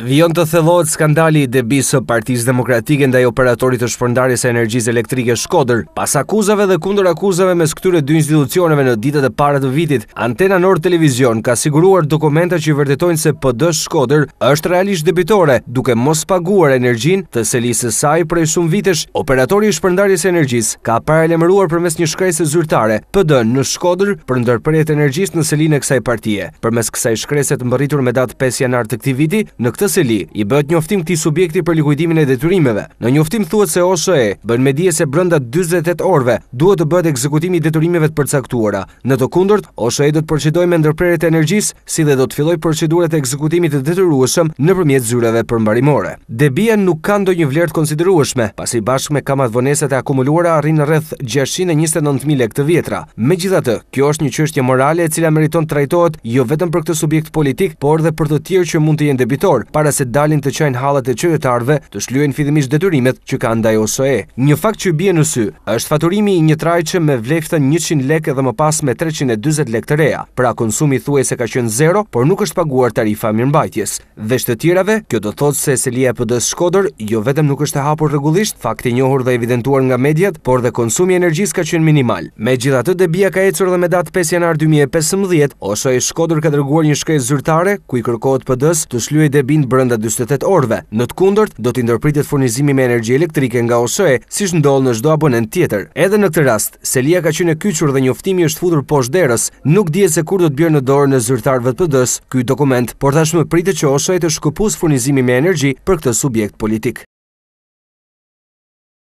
Vion të thellohet skandali i debisë partisë demokratike ndaj operatorit të shpërndarjes së energjisë elektrike Shkodër, pas akuzave dhe kundër akuzave mes këtyre dy institucioneve në ditët e para të vitit. Antena Nord Televizion ka siguruar dokumenta që vërtetojnë se PD Shkodër është realisht debitore, duke mos paguar energjinë të selisë saj prej shumë vitesh. Operatori i shpërndarjes së energjisë ka paralajmëruar përmes një shkresë zyrtare PD në Shkodër për ndërprerjet e energjisë në selinë kësaj partie. Përmes kësaj shkrese të mbërritur me datë 5 janar të këtij viti, në këtë Veseli i bëhet njoftim këtij subjekti për likuidimin e detyrimeve. Në njoftim thuhet se OSHE bën me dije se brenda 48 orëve duhet të bëhet ekzekutimi i detyrimeve të përcaktuara. Në të kundërt, OSHE do të procedojë me ndërprerjet e energjisë, si dhe do të fillojë procedurat e ekzekutimit të detyrueshëm nëpërmjet zyreve mbarimore. Debia nuk ka ndonjë vlerë të konsiderueshme, pasi bashkë me kamat vonesat e akumuluara arrin rreth 629000 lekë të vjetra. Megjithatë, kjo është një çështje morale e cila meriton trajtohet jo vetëm për këtë subjekt politik, por edhe për të tjerë që mund të jenë debitor para se dalin të qajnë halat e qytetarëve të shlyejnë fillimisht detyrimet që ka ndaj OSOE. Një fakt që bie në sy është faturimi i një trajçe me vlefthën 100 lekë dhe më pas me 340 lekë të reja. Pra konsumi thuajse ka qenë zero, por nuk është paguar tarifa mirëmbajtjes. Dhe të tjerave, kjo do thotë se Selia PD-s Shkodër jo vetëm nuk është hapur rregullisht, fakt i njohur dhe evidentuar nga mediat, por dhe konsumi energjisë ka qenë minimal. Megjithatë, debia ka ecur dhe me datë 5 janar 2015, OSOE Shkodër ka dërguar një shkresë zyrtare ku i kërkohet PD-s të shlyejë debin brenda 48 orëve, në të kundërt do të ndërpritet furnizimi me energji elektrike nga OSHE, siç ndodh në çdo abonent tjetër. Edhe në këtë rast, selia ka qenë kyçur dhe njoftimi është futur poshtë derës, nuk dihet se kur do të bjerë në dorë në zyrtarëve të PDs ky dokument, por tashmë pritet që OSHE të shkupus furnizimi me energji për këtë subjekt politik.